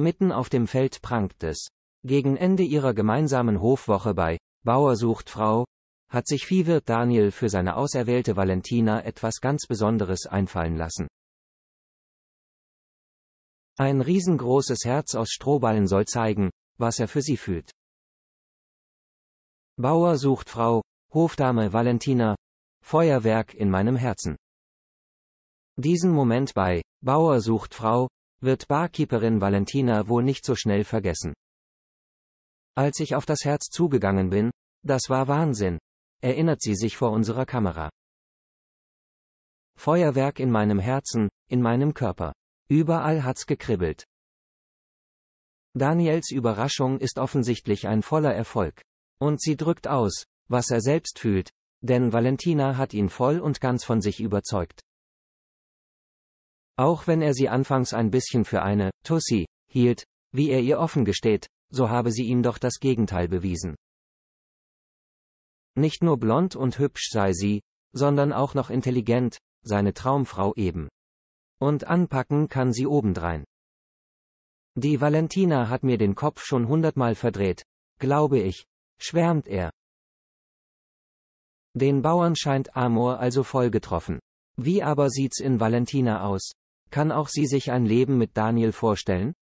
Mitten auf dem Feld prangt es. Gegen Ende ihrer gemeinsamen Hofwoche bei Bauer sucht Frau hat sich Viehwirt Daniel für seine auserwählte Valentina etwas ganz Besonderes einfallen lassen. Ein riesengroßes Herz aus Strohballen soll zeigen, was er für sie fühlt. Bauer sucht Frau, Hofdame Valentina, Feuerwerk in meinem Herzen. Diesen Moment bei Bauer sucht Frau wird Barkeeperin Valentina wohl nicht so schnell vergessen. Als ich auf das Herz zugegangen bin, das war Wahnsinn, erinnert sie sich vor unserer Kamera. Feuerwerk in meinem Herzen, in meinem Körper. Überall hat's gekribbelt. Daniels Überraschung ist offensichtlich ein voller Erfolg. Und sie drückt aus, was er selbst fühlt, denn Valentina hat ihn voll und ganz von sich überzeugt. Auch wenn er sie anfangs ein bisschen für eine Tussi hielt, wie er ihr offen gesteht, so habe sie ihm doch das Gegenteil bewiesen. Nicht nur blond und hübsch sei sie, sondern auch noch intelligent, seine Traumfrau eben. Und anpacken kann sie obendrein. Die Valentina hat mir den Kopf schon hundertmal verdreht, glaube ich, schwärmt er. Den Bauern scheint Amor also voll getroffen. Wie aber sieht's in Valentina aus? Kann auch sie sich ein Leben mit Daniel vorstellen?